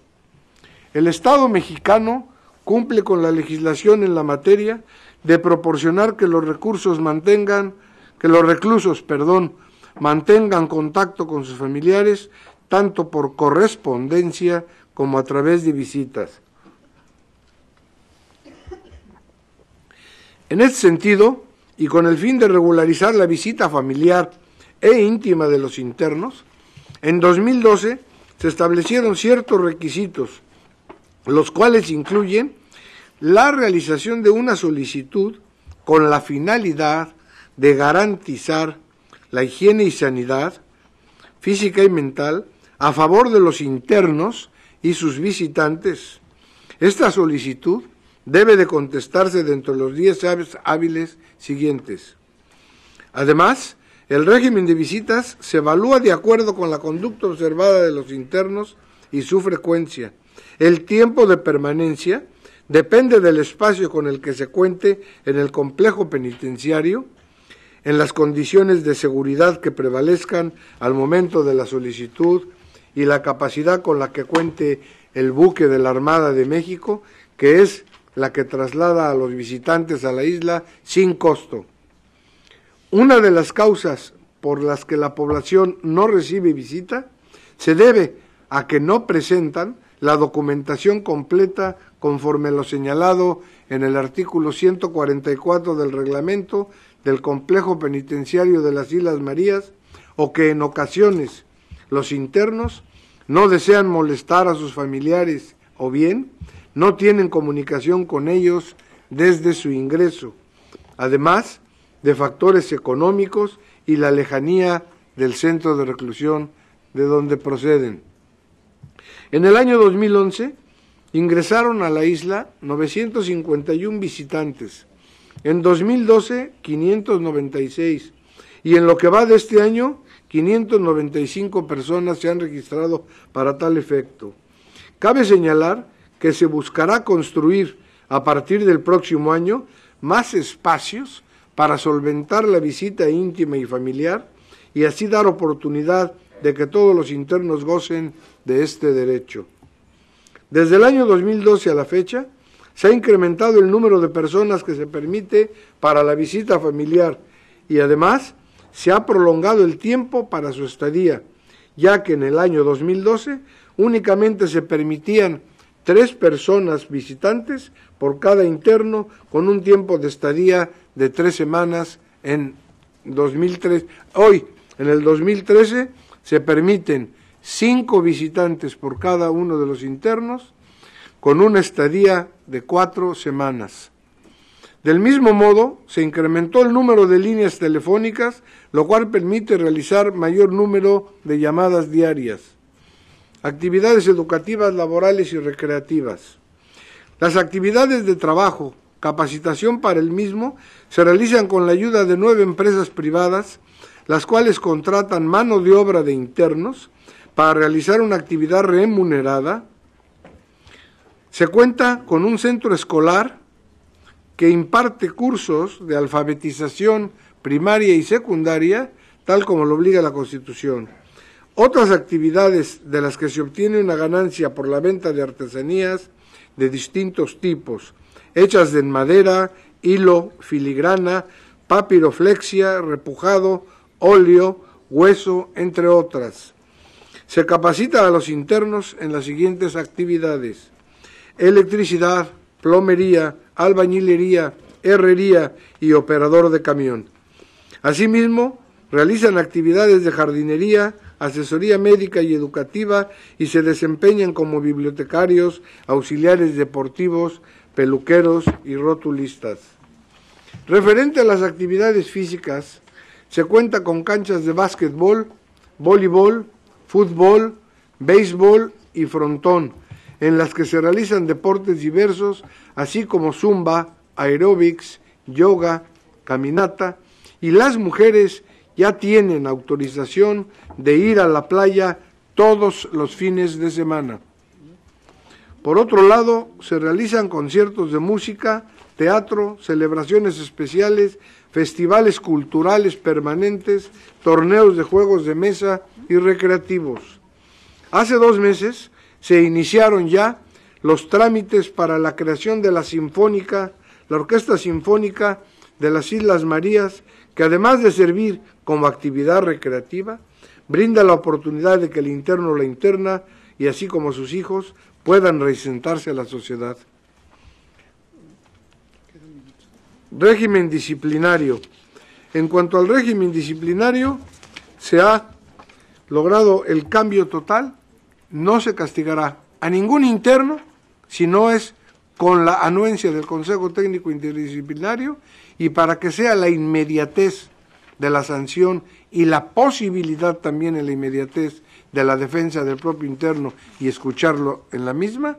El Estado mexicano cumple con la legislación en la materia de proporcionar que los recursos mantengan, que los reclusos, perdón, mantengan contacto con sus familiares tanto por correspondencia como a través de visitas. En este sentido, y con el fin de regularizar la visita familiar e íntima de los internos, en 2012 se establecieron ciertos requisitos, los cuales incluyen la realización de una solicitud con la finalidad de garantizar la higiene y sanidad física y mental a favor de los internos y sus visitantes. Esta solicitud debe de contestarse dentro de los 10 hábiles siguientes. Además, el régimen de visitas se evalúa de acuerdo con la conducta observada de los internos y su frecuencia. El tiempo de permanencia depende del espacio con el que se cuente en el complejo penitenciario, en las condiciones de seguridad que prevalezcan al momento de la solicitud y la capacidad con la que cuente el buque de la Armada de México, que es la que traslada a los visitantes a la isla sin costo. Una de las causas por las que la población no recibe visita se debe a que no presentan la documentación completa conforme lo señalado en el artículo 144 del reglamento del complejo penitenciario de las Islas Marías o que en ocasiones los internos no desean molestar a sus familiares o bien no tienen comunicación con ellos desde su ingreso, además de factores económicos y la lejanía del centro de reclusión de donde proceden. En el año 2011 ingresaron a la isla 951 visitantes, en 2012 596 y en lo que va de este año 595 personas se han registrado para tal efecto. Cabe señalar que se buscará construir a partir del próximo año más espacios para solventar la visita íntima y familiar y así dar oportunidad de que todos los internos gocen de este derecho. Desde el año 2012 a la fecha, se ha incrementado el número de personas que se permite para la visita familiar y además se ha prolongado el tiempo para su estadía, ya que en el año 2012 únicamente se permitían tres personas visitantes por cada interno con un tiempo de estadía de tres semanas en 2003. Hoy, en el 2013, se permiten cinco visitantes por cada uno de los internos con una estadía de cuatro semanas. Del mismo modo, se incrementó el número de líneas telefónicas, lo cual permite realizar mayor número de llamadas diarias actividades educativas, laborales y recreativas. Las actividades de trabajo, capacitación para el mismo, se realizan con la ayuda de nueve empresas privadas, las cuales contratan mano de obra de internos para realizar una actividad remunerada. Se cuenta con un centro escolar que imparte cursos de alfabetización primaria y secundaria, tal como lo obliga la Constitución. Otras actividades de las que se obtiene una ganancia por la venta de artesanías de distintos tipos, hechas de madera, hilo, filigrana, papiroflexia, repujado, óleo, hueso, entre otras. Se capacita a los internos en las siguientes actividades. Electricidad, plomería, albañilería, herrería y operador de camión. Asimismo, realizan actividades de jardinería, asesoría médica y educativa y se desempeñan como bibliotecarios, auxiliares deportivos, peluqueros y rotulistas. Referente a las actividades físicas, se cuenta con canchas de básquetbol, voleibol, fútbol, béisbol y frontón, en las que se realizan deportes diversos, así como zumba, aeróbics, yoga, caminata, y las mujeres ya tienen autorización de ir a la playa todos los fines de semana. Por otro lado, se realizan conciertos de música, teatro, celebraciones especiales, festivales culturales permanentes, torneos de juegos de mesa y recreativos. Hace dos meses se iniciaron ya los trámites para la creación de la Sinfónica, la Orquesta Sinfónica de las Islas Marías, que además de servir como actividad recreativa, brinda la oportunidad de que el interno o la interna, y así como sus hijos, puedan reinsentarse a la sociedad. Régimen disciplinario. En cuanto al régimen disciplinario, se ha logrado el cambio total, no se castigará a ningún interno si no es con la anuencia del Consejo Técnico Interdisciplinario y para que sea la inmediatez de la sanción y la posibilidad también en la inmediatez de la defensa del propio interno y escucharlo en la misma,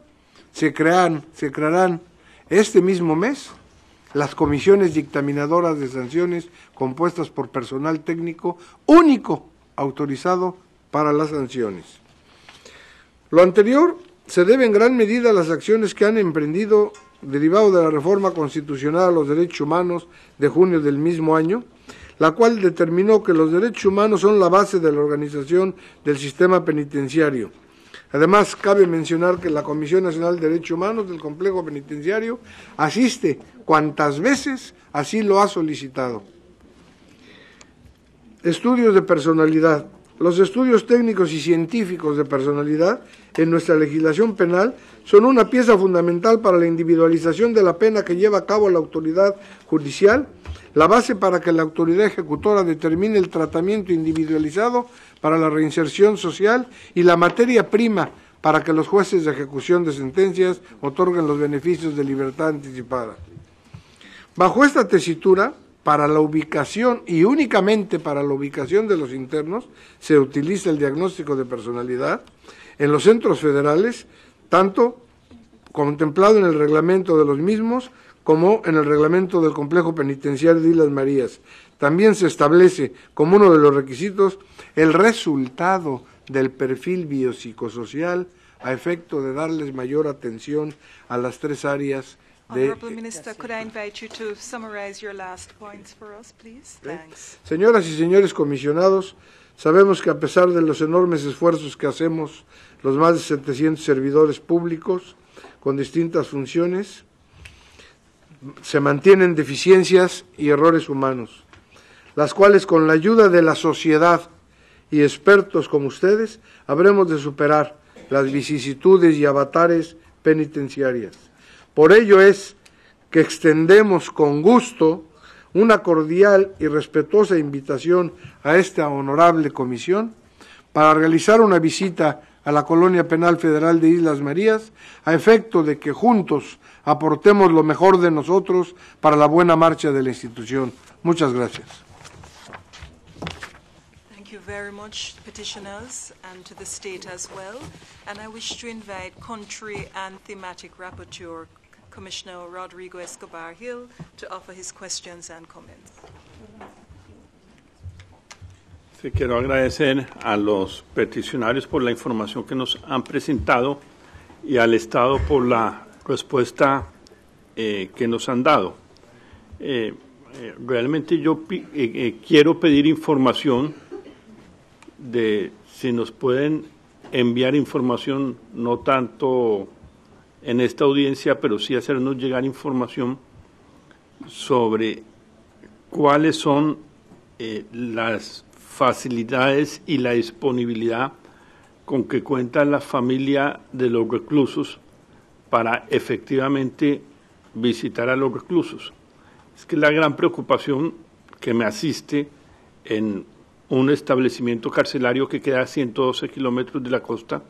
se crean, se crearán este mismo mes las comisiones dictaminadoras de sanciones compuestas por personal técnico único autorizado para las sanciones. Lo anterior se debe en gran medida a las acciones que han emprendido derivado de la reforma constitucional a los derechos humanos de junio del mismo año, la cual determinó que los derechos humanos son la base de la organización del sistema penitenciario. Además, cabe mencionar que la Comisión Nacional de Derechos Humanos del Complejo Penitenciario asiste cuantas veces así lo ha solicitado. Estudios de personalidad. Los estudios técnicos y científicos de personalidad en nuestra legislación penal son una pieza fundamental para la individualización de la pena que lleva a cabo la autoridad judicial la base para que la autoridad ejecutora determine el tratamiento individualizado para la reinserción social y la materia prima para que los jueces de ejecución de sentencias otorguen los beneficios de libertad anticipada. Bajo esta tesitura, para la ubicación y únicamente para la ubicación de los internos, se utiliza el diagnóstico de personalidad. En los centros federales, tanto contemplado en el reglamento de los mismos como en el reglamento del complejo penitenciario de Islas Marías. También se establece como uno de los requisitos el resultado del perfil biopsicosocial a efecto de darles mayor atención a las tres áreas de... Eh, señoras y señores comisionados, sabemos que a pesar de los enormes esfuerzos que hacemos los más de 700 servidores públicos con distintas funciones, se mantienen deficiencias y errores humanos, las cuales con la ayuda de la sociedad y expertos como ustedes habremos de superar las vicisitudes y avatares penitenciarias. Por ello es que extendemos con gusto una cordial y respetuosa invitación a esta honorable comisión para realizar una visita a la Colonia Penal Federal de Islas Marías a efecto de que juntos aportemos lo mejor de nosotros para la buena marcha de la institución. Muchas gracias. Thank you very much, petitioners, and to the state as well. And I wish to invite country and thematic rapporteur, Commissioner Rodrigo Escobar Hill, to offer his questions and comments. Sí, quiero agradecer a los peticionarios por la información que nos han presentado y al Estado por la respuesta eh, que nos han dado. Eh, eh, realmente yo quiero pedir información de si nos pueden enviar información, no tanto en esta audiencia, pero sí hacernos llegar información sobre cuáles son las facilidades y la disponibilidad con que cuenta la familia de los reclusos para efectivamente visitar a los reclusos. Es que la gran preocupación que me asiste en un establecimiento carcelario que queda a 112 kilómetros de la costa,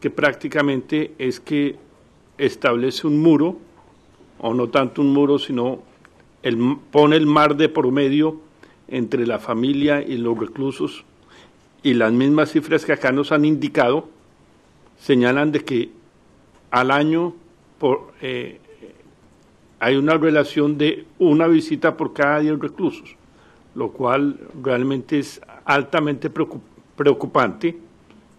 que prácticamente es que establece un muro, o no tanto un muro, sino el, pone el mar de por medio entre la familia y los reclusos, y las mismas cifras que acá nos han indicado señalan de que al año eh, hay una relación de una visita por cada 10 reclusos, lo cual realmente es altamente preocupante.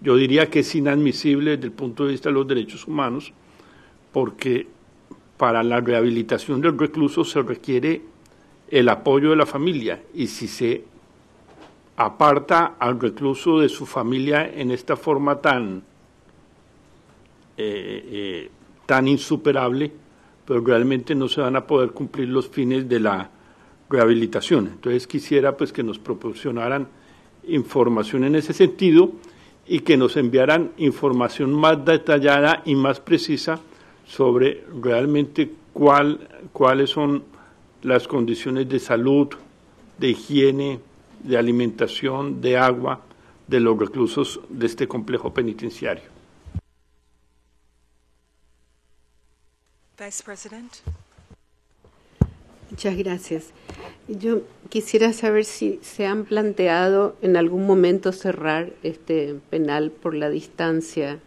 Yo diría que es inadmisible desde el punto de vista de los derechos humanos, porque para la rehabilitación del recluso se requiere el apoyo de la familia y si se aparta al recluso de su familia en esta forma tan eh, eh, tan insuperable, pero realmente no se van a poder cumplir los fines de la rehabilitación. Entonces quisiera pues que nos proporcionaran información en ese sentido y que nos enviaran información más detallada y más precisa sobre realmente cuál, cuáles son las condiciones de salud, de higiene, de alimentación, de agua de los reclusos de este complejo penitenciario. Vice Muchas gracias. Yo quisiera saber si se han planteado en algún momento cerrar este penal por la distancia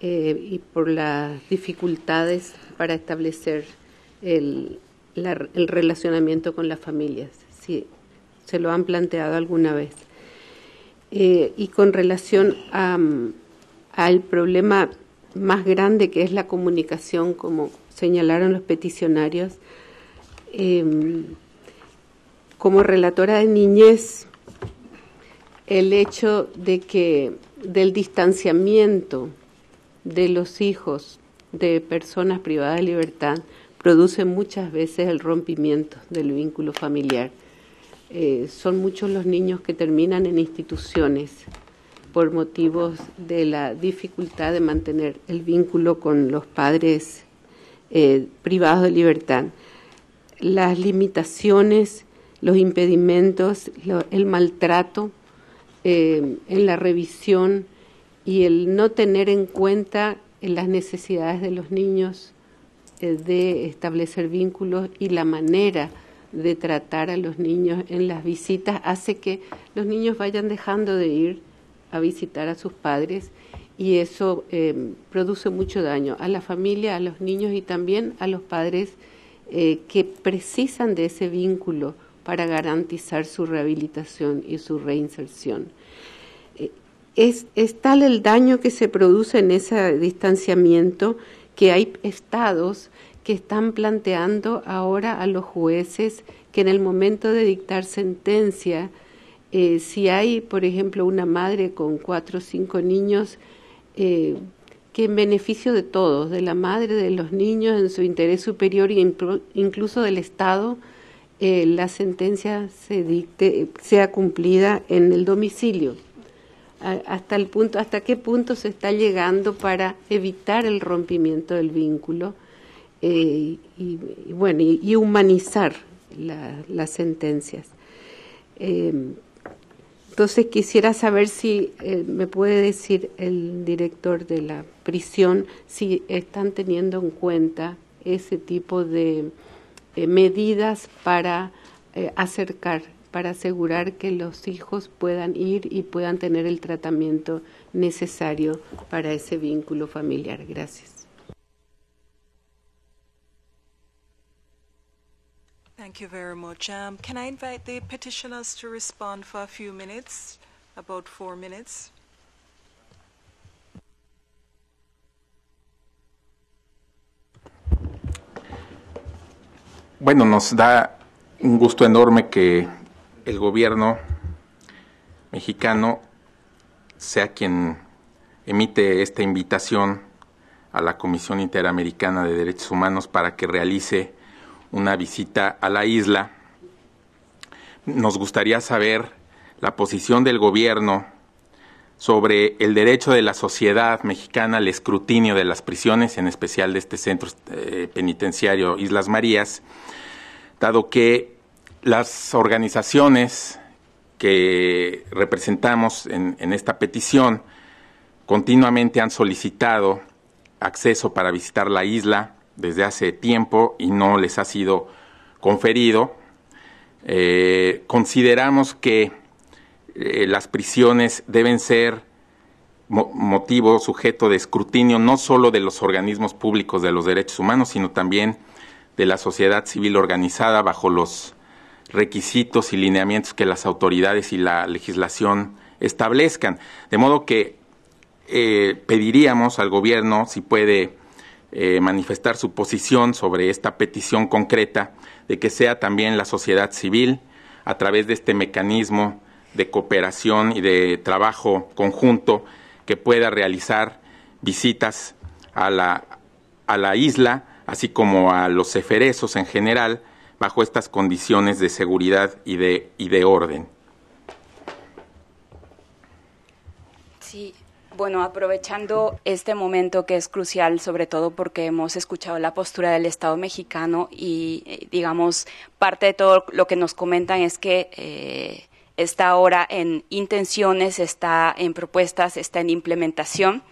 eh, y por las dificultades para establecer el, relacionamiento con las familias, si se lo han planteado alguna vez. Eh, y con relación mm, al problema más grande que es la comunicación, como señalaron los peticionarios, eh, como relatora de niñez, el hecho de que del distanciamiento de los hijos de personas privadas de libertad produce muchas veces el rompimiento del vínculo familiar. Eh, son muchos los niños que terminan en instituciones por motivos de la dificultad de mantener el vínculo con los padres eh, privados de libertad. Las limitaciones, los impedimentos, el maltrato eh, en la revisión y el no tener en cuenta eh, las necesidades de los niños eh, de establecer vínculos y la manera de tratar a los niños en las visitas hace que los niños vayan dejando de ir a visitar a sus padres y eso eh, produce mucho daño a la familia, a los niños y también a los padres eh, que precisan de ese vínculo para garantizar su rehabilitación y su reinserción. Eh, es, es, tal el daño que se produce en ese distanciamiento que hay estados que están planteando ahora a los jueces que en el momento de dictar sentencia, si hay, por ejemplo, una madre con cuatro o cinco niños, eh, que en beneficio de todos, de la madre, de los niños, en su interés superior e incluso del Estado, eh, la sentencia se dicte, sea cumplida en el domicilio. hasta el punto, hasta qué punto se está llegando para evitar el rompimiento del vínculo eh, y, bueno y, humanizar las sentencias. Entonces quisiera saber si eh, me puede decir el director de la prisión si están teniendo en cuenta ese tipo de eh, medidas para eh, acercar, para asegurar que los hijos puedan ir y puedan tener el tratamiento necesario para ese vínculo familiar. Gracias. Thank you very much. Um, can I invite the petitioners to respond for a few minutes, about four minutes? Bueno, nos da un gusto enorme que el gobierno mexicano sea quien emite esta invitación a la Comisión Interamericana de Derechos Humanos para que realice una visita a la isla. Nos gustaría saber la posición del gobierno sobre el derecho de la sociedad mexicana al escrutinio de las prisiones, en especial de este centro eh, penitenciario Islas Marías, dado que las organizaciones que representamos en esta petición continuamente han solicitado acceso para visitar la isla, desde hace tiempo y no les ha sido conferido. Eh, consideramos que eh, las prisiones deben ser motivo, sujeto de escrutinio no solo de los organismos públicos de los derechos humanos, sino también de la sociedad civil organizada bajo los requisitos y lineamientos que las autoridades y la legislación establezcan. De modo que eh, pediríamos al gobierno si puede eh, manifestar su posición sobre esta petición concreta de que sea también la sociedad civil, a través de este mecanismo de cooperación y de trabajo conjunto, que pueda realizar visitas a la, isla, así como a los eferesos en general, bajo estas condiciones de seguridad y de orden. Bueno, aprovechando este momento que es crucial, sobre todo porque hemos escuchado la postura del Estado mexicano y, eh, digamos, parte de todo lo que nos comentan es que eh, está ahora en intenciones, está en propuestas, está en implementación.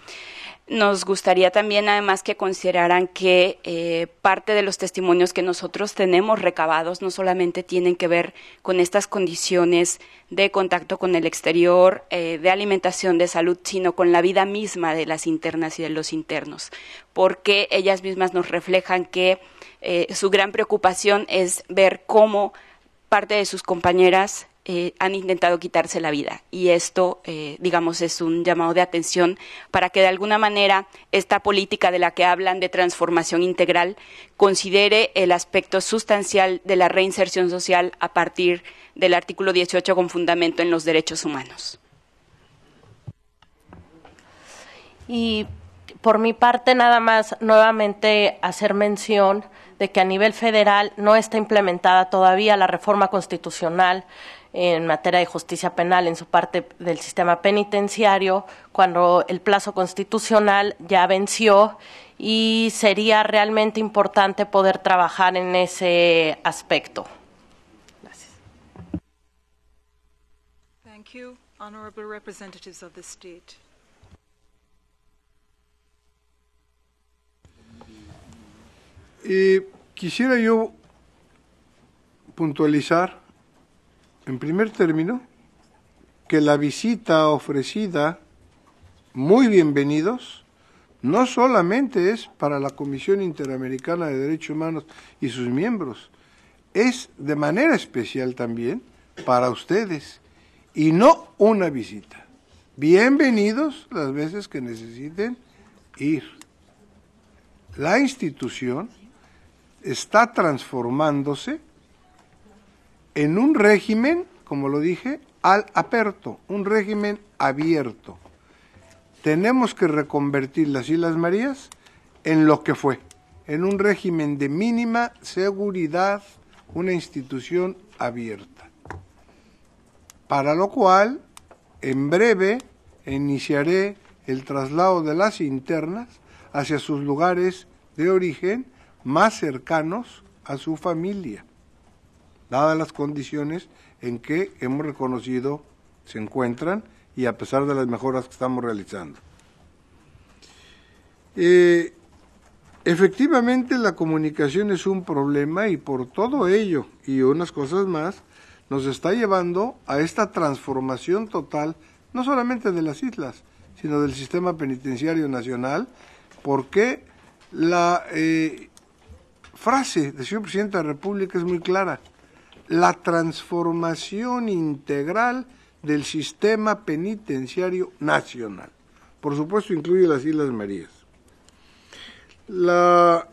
Nos gustaría también, además, que consideraran que eh, parte de los testimonios que nosotros tenemos recabados no solamente tienen que ver con estas condiciones de contacto con el exterior, eh, de alimentación, de salud, sino con la vida misma de las internas y de los internos, porque ellas mismas nos reflejan que eh, su gran preocupación es ver cómo parte de sus compañeras eh, han intentado quitarse la vida. Y esto, eh, digamos, es un llamado de atención para que de alguna manera esta política de la que hablan de transformación integral considere el aspecto sustancial de la reinserción social a partir del artículo 18 con fundamento en los derechos humanos. Y por mi parte, nada más nuevamente hacer mención de que a nivel federal no está implementada todavía la reforma constitucional en materia de justicia penal en su parte del sistema penitenciario cuando el plazo constitucional ya venció y sería realmente importante poder trabajar en ese aspecto. Gracias. Thank honorable eh, quisiera yo puntualizar en primer término, que la visita ofrecida, muy bienvenidos, no solamente es para la Comisión Interamericana de Derechos Humanos y sus miembros, es de manera especial también para ustedes y no una visita. Bienvenidos las veces que necesiten ir. La institución está transformándose en un régimen, como lo dije, al aperto, un régimen abierto. Tenemos que reconvertir las Islas Marías en lo que fue, en un régimen de mínima seguridad, una institución abierta. Para lo cual, en breve, iniciaré el traslado de las internas hacia sus lugares de origen más cercanos a su familia dadas las condiciones en que hemos reconocido se encuentran y a pesar de las mejoras que estamos realizando. Eh, efectivamente la comunicación es un problema y por todo ello y unas cosas más nos está llevando a esta transformación total, no solamente de las islas, sino del sistema penitenciario nacional, porque la eh, frase del señor presidente de la República es muy clara la transformación integral del sistema penitenciario nacional. Por supuesto, incluye las Islas Marías. La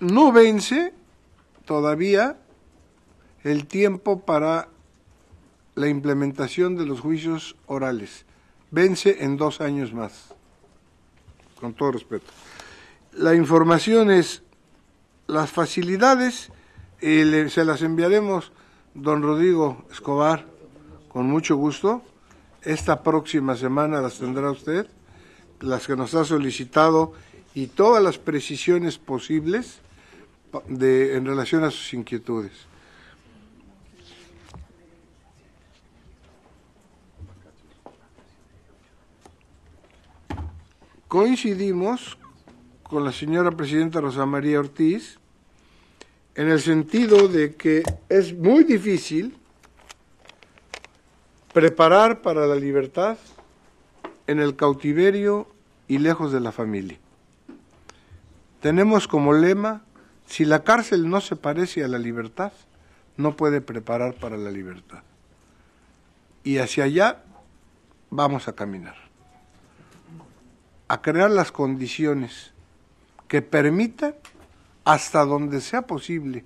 no vence todavía el tiempo para la implementación de los juicios orales. Vence en dos años más, con todo respeto. La información es, las facilidades y se las enviaremos, don Rodrigo Escobar, con mucho gusto. Esta próxima semana las tendrá usted, las que nos ha solicitado y todas las precisiones posibles en relación a sus inquietudes. Coincidimos con la señora presidenta Rosa María Ortiz, en el sentido de que es muy difícil preparar para la libertad en el cautiverio y lejos de la familia. Tenemos como lema, si la cárcel no se parece a la libertad, no puede preparar para la libertad. Y hacia allá vamos a caminar, a crear las condiciones que permitan hasta donde sea posible,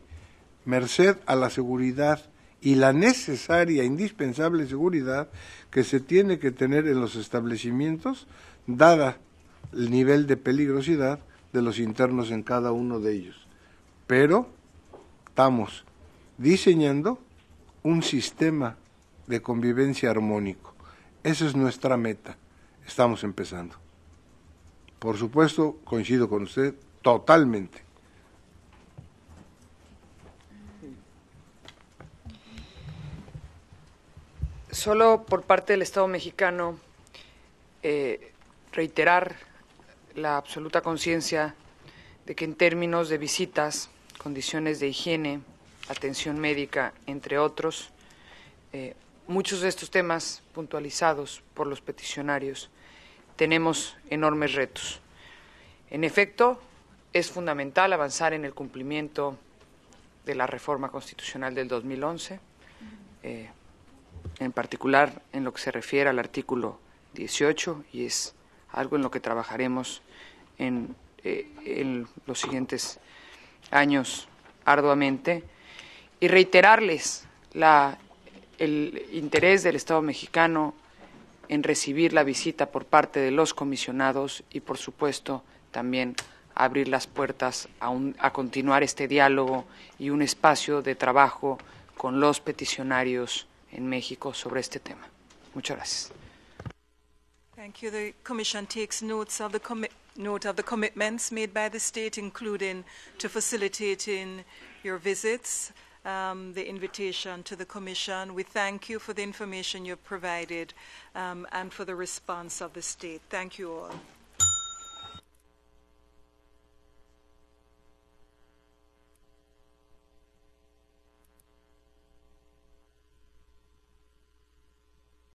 merced a la seguridad y la necesaria, indispensable seguridad que se tiene que tener en los establecimientos, dada el nivel de peligrosidad de los internos en cada uno de ellos. Pero estamos diseñando un sistema de convivencia armónico. Esa es nuestra meta. Estamos empezando. Por supuesto, coincido con usted totalmente. solo por parte del Estado mexicano eh, reiterar la absoluta conciencia de que en términos de visitas, condiciones de higiene, atención médica, entre otros, eh, muchos de estos temas puntualizados por los peticionarios, tenemos enormes retos. En efecto, es fundamental avanzar en el cumplimiento de la reforma constitucional del 2011 en particular en lo que se refiere al artículo 18 y es algo en lo que trabajaremos en, eh, los siguientes años arduamente y reiterarles el interés del Estado mexicano en recibir la visita por parte de los comisionados y, por supuesto, también abrir las puertas a, a, continuar este diálogo y un espacio de trabajo con los peticionarios en México sobre este tema. Muchas gracias. Thank you. The Commission takes notes of the note of the commitments made by the state, including to facilitating your visits, um, the invitation to the Commission. We thank you for the information you've provided um, and for the response of the state. Thank you all.